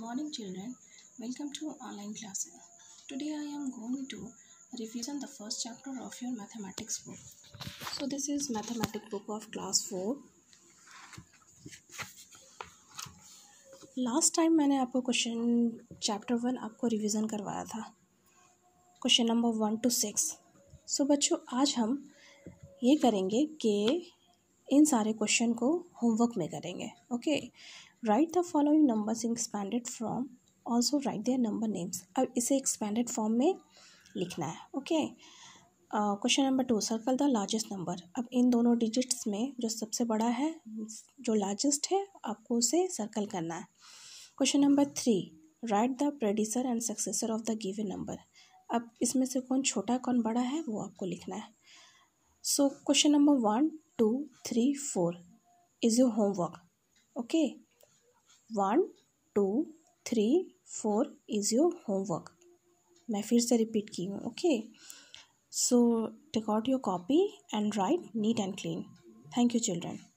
morning children. Welcome to online class Today I am going to revision the first chapter of your mathematics book. So this is mathematics book of class 4. Last time मैंने आपको question chapter one आपको revision करवाया था question number one two six so बच्चों आज हम ये करेंगे कि इन सारे क्वेश्चन को होमवर्क में करेंगे okay write the following numbers in expanded form also write their number names अब इसे एक्सपेंडेड फॉर्म में लिखना है okay question number two circle the largest number अब इन दोनों डिजिट्स में जो सबसे बड़ा है जो लार्जेस्ट है आपको उसे सर्कल करना है question number three write the predecessor and successor of the given number अब इसमें से कौन छोटा कौन बड़ा है वो आपको लिखना है so question number one two, three, four is your homework. Okay. One, two, three, four is your homework. मैं फिर से repeat Okay. So take out your copy and write neat and clean. Thank you, children.